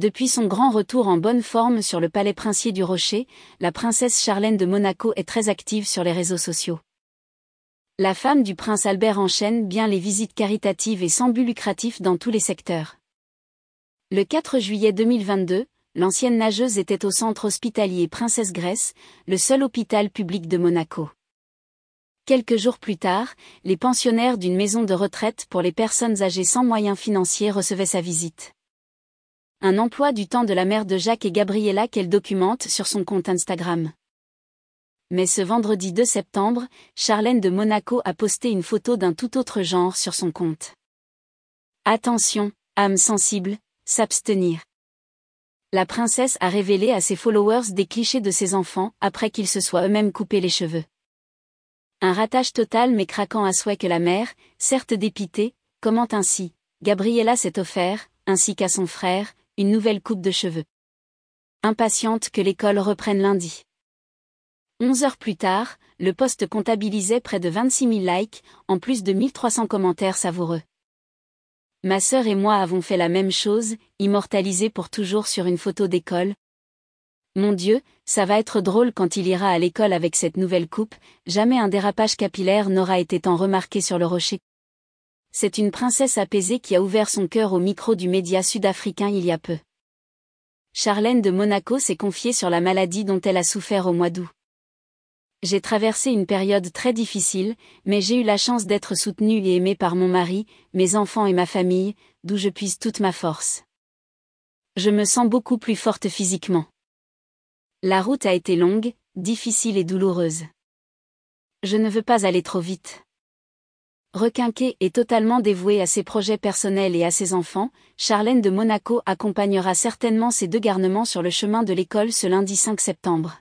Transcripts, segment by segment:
Depuis son grand retour en bonne forme sur le palais princier du Rocher, la princesse Charlène de Monaco est très active sur les réseaux sociaux. La femme du prince Albert enchaîne bien les visites caritatives et sans but lucratif dans tous les secteurs. Le 4 juillet 2022, l'ancienne nageuse était au centre hospitalier Princesse Grèce, le seul hôpital public de Monaco. Quelques jours plus tard, les pensionnaires d'une maison de retraite pour les personnes âgées sans moyens financiers recevaient sa visite un emploi du temps de la mère de Jacques et Gabriella qu'elle documente sur son compte Instagram. Mais ce vendredi 2 septembre, Charlène de Monaco a posté une photo d'un tout autre genre sur son compte. Attention, âme sensible, s'abstenir. La princesse a révélé à ses followers des clichés de ses enfants après qu'ils se soient eux-mêmes coupés les cheveux. Un ratage total mais craquant à souhait que la mère, certes dépitée, commente ainsi. Gabriella s'est offert, ainsi qu'à son frère, une nouvelle coupe de cheveux. Impatiente que l'école reprenne lundi. 11 heures plus tard, le poste comptabilisait près de 26 000 likes, en plus de 1300 commentaires savoureux. Ma sœur et moi avons fait la même chose, immortalisée pour toujours sur une photo d'école. Mon Dieu, ça va être drôle quand il ira à l'école avec cette nouvelle coupe, jamais un dérapage capillaire n'aura été tant remarqué sur le rocher c'est une princesse apaisée qui a ouvert son cœur au micro du média sud-africain il y a peu. Charlène de Monaco s'est confiée sur la maladie dont elle a souffert au mois d'août. J'ai traversé une période très difficile, mais j'ai eu la chance d'être soutenue et aimée par mon mari, mes enfants et ma famille, d'où je puise toute ma force. Je me sens beaucoup plus forte physiquement. La route a été longue, difficile et douloureuse. Je ne veux pas aller trop vite. Requinqué et totalement dévouée à ses projets personnels et à ses enfants, Charlène de Monaco accompagnera certainement ses deux garnements sur le chemin de l'école ce lundi 5 septembre.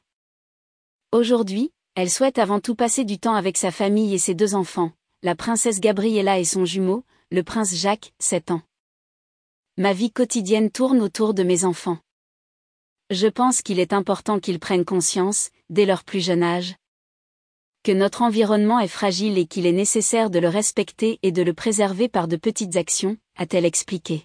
Aujourd'hui, elle souhaite avant tout passer du temps avec sa famille et ses deux enfants, la princesse Gabriella et son jumeau, le prince Jacques, 7 ans. Ma vie quotidienne tourne autour de mes enfants. Je pense qu'il est important qu'ils prennent conscience, dès leur plus jeune âge, que notre environnement est fragile et qu'il est nécessaire de le respecter et de le préserver par de petites actions, a-t-elle expliqué.